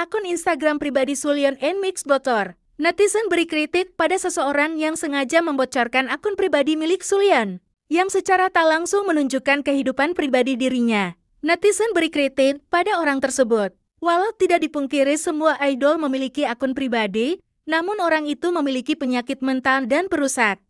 akun Instagram pribadi Sulion Mix bocor. Netizen beri kritik pada seseorang yang sengaja membocorkan akun pribadi milik Sulian, yang secara tak langsung menunjukkan kehidupan pribadi dirinya. Netizen beri kritik pada orang tersebut. Walau tidak dipungkiri semua idol memiliki akun pribadi, namun orang itu memiliki penyakit mental dan perusak.